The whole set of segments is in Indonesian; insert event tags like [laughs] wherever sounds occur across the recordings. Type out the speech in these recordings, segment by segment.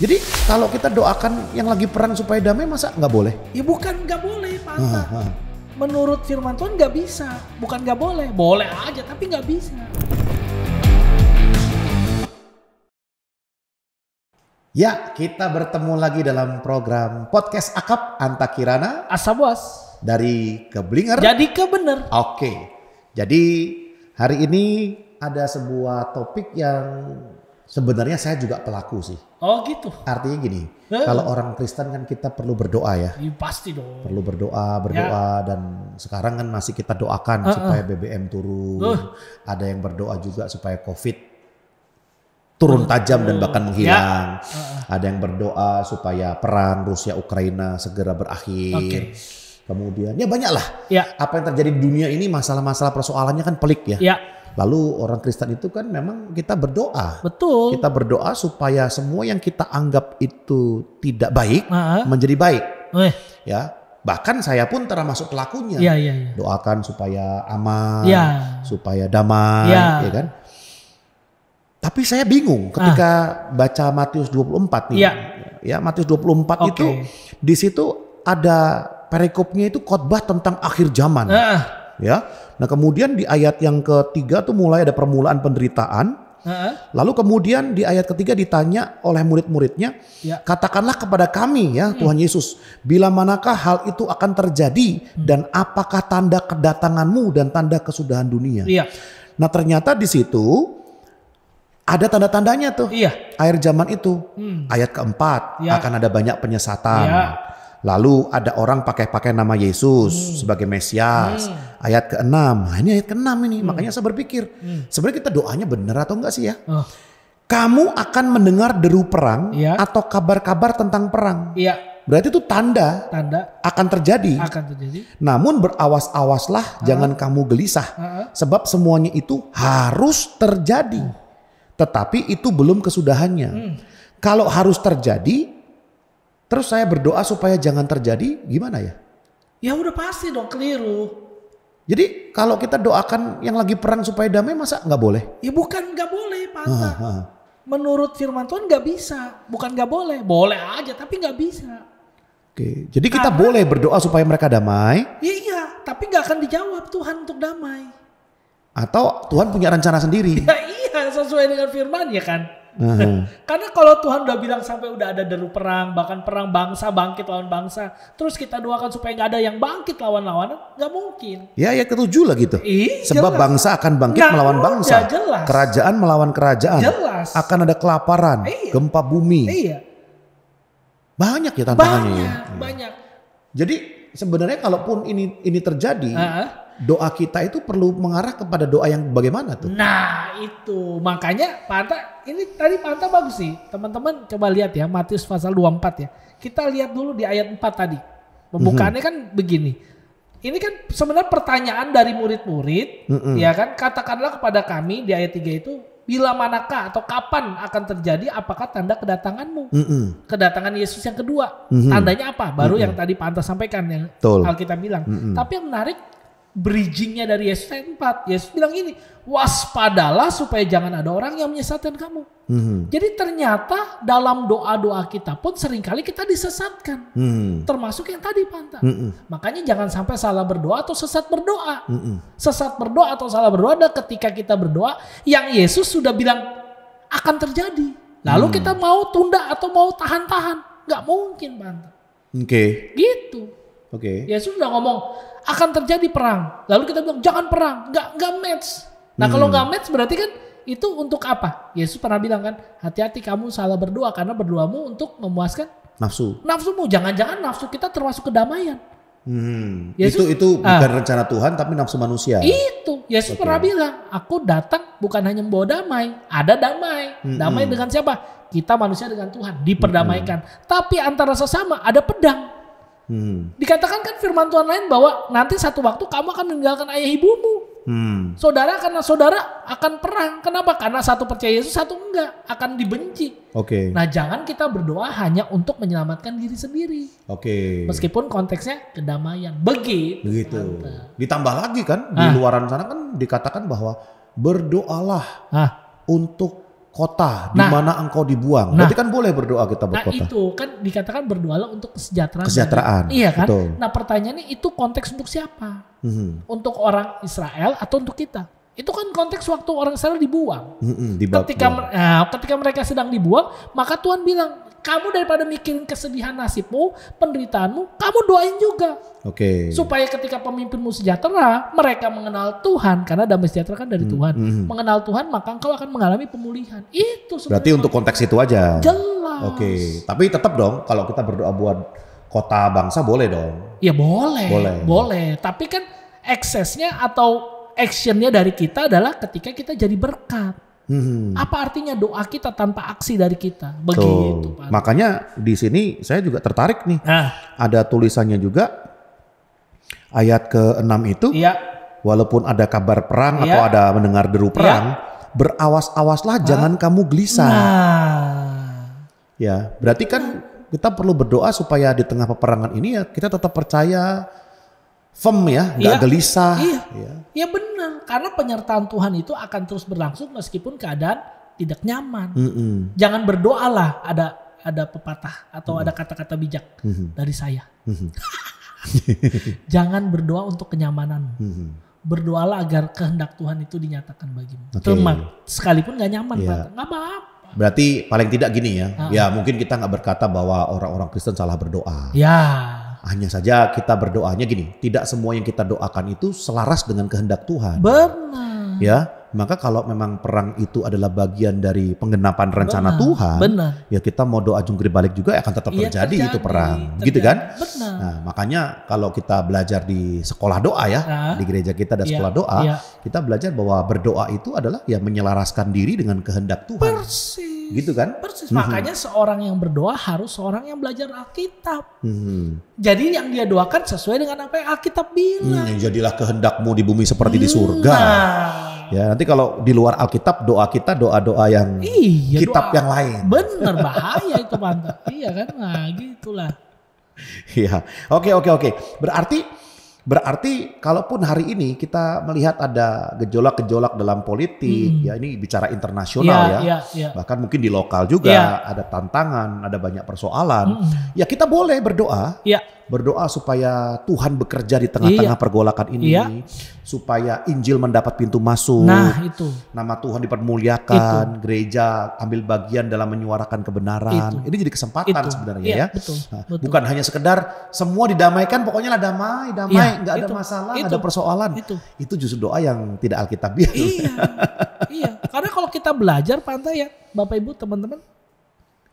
Jadi kalau kita doakan yang lagi perang supaya damai masa nggak boleh? Ya bukan nggak boleh Pak Ha, ah, ah. Menurut firman Tuhan nggak bisa. Bukan nggak boleh. Boleh aja tapi nggak bisa. Ya, kita bertemu lagi dalam program podcast Akap Antakirana Asabwas dari Keblinger. Jadi kebener. Oke. Jadi hari ini ada sebuah topik yang Sebenarnya saya juga pelaku sih. Oh gitu. Artinya gini, hmm. kalau orang Kristen kan kita perlu berdoa ya. ya pasti dong. Perlu berdoa, berdoa ya. dan sekarang kan masih kita doakan uh -uh. supaya BBM turun. Uh. Ada yang berdoa juga supaya COVID turun tajam dan bahkan ya. menghilang. Ya. Uh. Ada yang berdoa supaya perang Rusia Ukraina segera berakhir. Okay. Kemudian ya banyaklah. Ya. Apa yang terjadi di dunia ini masalah-masalah persoalannya kan pelik ya. ya Lalu orang Kristen itu kan memang kita berdoa. Betul. Kita berdoa supaya semua yang kita anggap itu tidak baik uh -huh. menjadi baik. Uh. Ya, bahkan saya pun termasuk pelakunya. Yeah, yeah, yeah. Doakan supaya aman, yeah. supaya damai, ya. ya kan? Tapi saya bingung ketika uh. baca Matius 24 nih. Yeah. ya Matius 24 okay. itu di situ ada perikopnya itu khotbah tentang akhir zaman. Uh ya. Nah, kemudian di ayat yang ketiga tuh mulai ada permulaan penderitaan. Lalu kemudian di ayat ketiga ditanya oleh murid-muridnya, ya. katakanlah kepada kami ya hmm. Tuhan Yesus, bila manakah hal itu akan terjadi hmm. dan apakah tanda kedatanganmu dan tanda kesudahan dunia? Iya. Nah ternyata di situ ada tanda-tandanya tuh. Iya. Air zaman itu. Hmm. Ayat keempat ya. akan ada banyak penyesatan. Ya. Lalu ada orang pakai-pakai nama Yesus hmm. sebagai Mesias. Hmm ayat ke-6. Nah, ini ayat ke-6 ini. Hmm. Makanya saya berpikir, hmm. sebenarnya kita doanya benar atau enggak sih ya? Oh. Kamu akan mendengar deru perang ya. atau kabar-kabar tentang perang. Iya. Berarti itu tanda, tanda akan terjadi. Akan terjadi. Namun berawas-awaslah, uh jangan kamu gelisah. Uh-huh. Sebab semuanya itu harus terjadi. Uh. Tetapi itu belum kesudahannya. Hmm. Kalau harus terjadi, terus saya berdoa supaya jangan terjadi, gimana ya? Ya udah pasti dong keliru. Jadi kalau kita doakan yang lagi perang supaya damai masa nggak boleh? Ya bukan nggak boleh Pak ah, ah. Menurut firman Tuhan nggak bisa. Bukan nggak boleh. Boleh aja tapi nggak bisa. Oke. Jadi Karena, kita boleh berdoa supaya mereka damai. Iya iya. Tapi nggak akan dijawab Tuhan untuk damai. Atau Tuhan punya rencana sendiri. Ya [laughs] iya sesuai dengan firman ya kan uh [laughs] Karena kalau Tuhan udah bilang sampai udah ada deru perang, bahkan perang bangsa bangkit lawan bangsa, terus kita doakan supaya nggak ada yang bangkit lawan lawan nggak mungkin. Ya, ya ketujuh lah gitu. Ih, Sebab jelas. bangsa akan bangkit nah, melawan bangsa, ya, jelas. kerajaan melawan kerajaan, jelas. akan ada kelaparan, iya. gempa bumi. Iya. Banyak ya tantangannya. Ya. Banyak, ya. banyak. Jadi sebenarnya kalaupun ini ini terjadi, uh-huh doa kita itu perlu mengarah kepada doa yang bagaimana tuh? Nah itu makanya Panta ini tadi Panta bagus sih teman-teman coba lihat ya Matius pasal 24 ya kita lihat dulu di ayat 4 tadi pembukaannya mm -hmm. kan begini ini kan sebenarnya pertanyaan dari murid-murid mm -hmm. ya kan katakanlah kepada kami di ayat 3 itu bila manakah atau kapan akan terjadi apakah tanda kedatanganmu mm hmm kedatangan Yesus yang kedua mm hmm tandanya apa baru mm hmm yang tadi pantas sampaikan yang Betul. Alkitab bilang mm hmm tapi yang menarik bridgingnya dari Yesus 4. Yesus bilang ini, waspadalah supaya jangan ada orang yang menyesatkan kamu. Mm -hmm. Jadi ternyata dalam doa-doa kita pun seringkali kita disesatkan. Mm -hmm. Termasuk yang tadi Panta. Mm -hmm. Makanya jangan sampai salah berdoa atau sesat berdoa. Mm -hmm. Sesat berdoa atau salah berdoa adalah ketika kita berdoa yang Yesus sudah bilang akan terjadi. Lalu mhm. kita mau tunda atau mau tahan-tahan. Gak mungkin Panta. Oke. Okay. Gitu. Oke. Okay. Yesus sudah ngomong akan terjadi perang. Lalu kita bilang jangan perang, nggak nggak match. Nah hmm. kalau nggak match berarti kan itu untuk apa? Yesus pernah bilang kan, hati-hati kamu salah berdoa karena berdoamu untuk memuaskan nafsu. Nafsumu, jangan-jangan nafsu kita termasuk kedamaian. Hmm. Yesus, itu itu ah, bukan rencana Tuhan tapi nafsu manusia. Itu Yesus okay. pernah bilang, aku datang bukan hanya membawa damai, ada damai. Hmm, damai dengan siapa? Kita manusia dengan Tuhan diperdamaikan. Hmm. Tapi antara sesama ada pedang. Hmm. Dikatakan kan firman Tuhan lain bahwa nanti satu waktu kamu akan meninggalkan ayah ibumu. Hmm. Saudara karena saudara akan perang. Kenapa? Karena satu percaya Yesus, satu enggak akan dibenci. Oke. Okay. Nah, jangan kita berdoa hanya untuk menyelamatkan diri sendiri. Oke. Okay. Meskipun konteksnya kedamaian. Begitu. Begitu. Ditambah lagi kan ah. di luaran sana kan dikatakan bahwa berdoalah ah. untuk kota nah, di mana engkau dibuang. Nah, Berarti kan boleh berdoa kita buat nah itu kan dikatakan berdoalah untuk kesejahteraan. Kesejahteraan. iya kan. Betul. Nah pertanyaannya itu konteks untuk siapa? Hmm. Untuk orang Israel atau untuk kita? Itu kan konteks waktu orang Israel dibuang. mm ketika ya. nah, ketika mereka sedang dibuang, maka Tuhan bilang, "Kamu daripada mikirin kesedihan nasibmu, penderitaanmu, kamu doain juga." Oke. Okay. Supaya ketika pemimpinmu sejahtera, mereka mengenal Tuhan karena damai sejahtera kan dari Tuhan. Mengenal Tuhan, maka engkau akan mengalami pemulihan. Itu Berarti untuk konteks itu aja. Jelas. Oke, okay. tapi tetap dong kalau kita berdoa buat kota bangsa boleh dong. Ya boleh. Boleh. Boleh, tapi kan eksesnya atau actionnya dari kita adalah ketika kita jadi berkat. Hmm. Apa artinya doa kita tanpa aksi dari kita? Begitu. Makanya di sini saya juga tertarik nih. Nah. Ada tulisannya juga ayat ke-6 itu. Iya. Walaupun ada kabar perang iya. atau ada mendengar deru iya. perang, iya. berawas-awaslah jangan kamu gelisah. Nah. Ya, berarti kan kita perlu berdoa supaya di tengah peperangan ini ya kita tetap percaya firm ya, nggak ya, gelisah. Iya, ya. ya benar. Karena penyertaan Tuhan itu akan terus berlangsung meskipun keadaan tidak nyaman. Mm -mm. Jangan berdoalah ada ada pepatah atau mm. ada kata-kata bijak mm. dari saya. Mm. [laughs] Jangan berdoa untuk kenyamanan. Mm. Berdoalah agar kehendak Tuhan itu dinyatakan bagimu. Okay. Terima, sekalipun nggak nyaman, yeah. nggak apa-apa. Berarti paling tidak gini ya, uh -uh. ya mungkin kita nggak berkata bahwa orang-orang Kristen salah berdoa. Ya. Hanya saja kita berdoanya gini, tidak semua yang kita doakan itu selaras dengan kehendak Tuhan. Benar. Ya, maka kalau memang perang itu adalah bagian dari penggenapan rencana benar, Tuhan, benar. ya kita mau doa jungkir balik juga ya akan tetap ya, terjadi, terjadi itu perang, terjadi, gitu kan? Benar. Nah, makanya kalau kita belajar di sekolah doa ya, nah, di gereja kita ada ya, sekolah doa, ya. kita belajar bahwa berdoa itu adalah ya menyelaraskan diri dengan kehendak Tuhan. Persis. Gitu kan? Persis. Mm-hmm. Makanya seorang yang berdoa harus seorang yang belajar Alkitab. hmm Jadi yang dia doakan sesuai dengan apa yang Alkitab bilang. Mm, jadilah kehendakmu di bumi seperti mm, di surga. Nah. Ya nanti kalau di luar Alkitab doa kita doa-doa yang iya, kitab doa, yang lain. Bener bahaya itu mantap. iya kan? Nah gitulah. [laughs] Iya. Oke oke oke. Berarti Berarti kalaupun hari ini kita melihat ada gejolak-gejolak dalam politik, hmm. ya ini bicara internasional ya, ya, ya, ya, bahkan mungkin di lokal juga ya. ada tantangan, ada banyak persoalan. Hmm. Ya kita boleh berdoa ya berdoa supaya Tuhan bekerja di tengah-tengah iya. pergolakan ini, iya. supaya Injil mendapat pintu masuk. Nah, itu. Nama Tuhan dipermuliakan, itu. gereja ambil bagian dalam menyuarakan kebenaran. Itu. Ini jadi kesempatan itu. sebenarnya iya, ya. Betul, nah, betul. Bukan hanya sekedar semua didamaikan, pokoknya lah damai, iya, damai, nggak iya, ada masalah, itu, ada persoalan. Itu. itu justru doa yang tidak alkitabiah. Iya. iya, karena kalau kita belajar pantai ya, Bapak Ibu, teman-teman,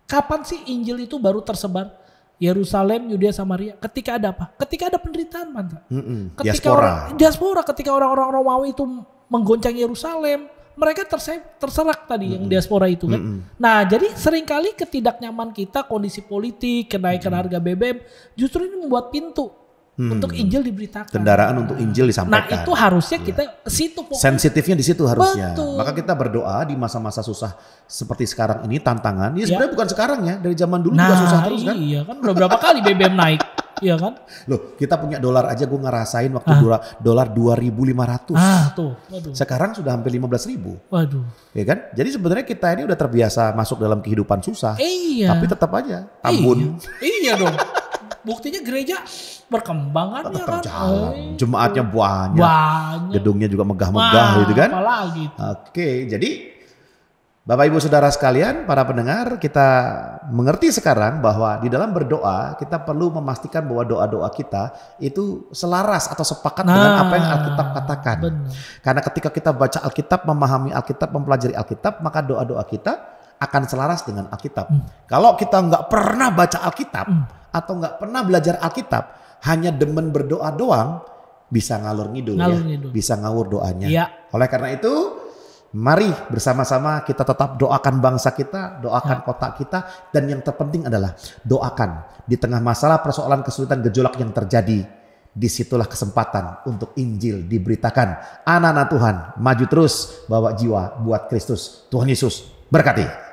kapan sih Injil itu baru tersebar? Yerusalem, Yudea, Samaria. Ketika ada apa? Ketika ada penderitaan, mantap. mm Ketika diaspora. Orang, diaspora, ketika orang-orang Romawi itu menggoncang Yerusalem, mereka terserak tadi Mm-mm. yang diaspora itu kan. Mm-mm. Nah, jadi seringkali ketidaknyaman kita, kondisi politik, kenaikan Mm-mm. harga BBM, justru ini membuat pintu hmm. untuk Injil diberitakan. Kendaraan untuk Injil disampaikan. Nah itu harusnya kita iya. situ pokoknya. sensitifnya di situ harusnya. Betul. Maka kita berdoa di masa-masa susah seperti sekarang ini tantangan. Ya, ya. sebenarnya bukan sekarang ya dari zaman dulu nah, juga susah terus kan. Iya kan beberapa kali BBM naik. [laughs] Iya kan? Loh, kita punya dolar aja gue ngerasain waktu ah. dolar 2.500. Ah, tuh. Waduh. Sekarang sudah hampir 15.000. Waduh. Iya kan? Jadi sebenarnya kita ini udah terbiasa masuk dalam kehidupan susah. Iya. Tapi tetap aja tambun. Iya, iya dong. [laughs] buktinya gereja berkembang kan ya Tetap ya kan. Jalan. Oh. Jemaatnya banyak. banyak. Gedungnya juga megah-megah gitu kan. Apalagi. Oke, jadi Bapak Ibu Saudara sekalian, para pendengar, kita mengerti sekarang bahwa di dalam berdoa kita perlu memastikan bahwa doa-doa kita itu selaras atau sepakat nah, dengan apa yang Alkitab katakan. Benar. Karena ketika kita baca Alkitab, memahami Alkitab, mempelajari Alkitab, maka doa-doa kita akan selaras dengan Alkitab. Hmm. Kalau kita nggak pernah baca Alkitab hmm. atau nggak pernah belajar Alkitab, hanya demen berdoa doang, bisa ngalur ngidul ya, bisa ngawur doanya. Ya. Oleh karena itu, mari bersama-sama kita tetap doakan bangsa kita, doakan ya. kota kita, dan yang terpenting adalah doakan di tengah masalah persoalan kesulitan gejolak yang terjadi. Disitulah kesempatan untuk Injil diberitakan. Anak-anak Tuhan, maju terus bawa jiwa buat Kristus. Tuhan Yesus berkati.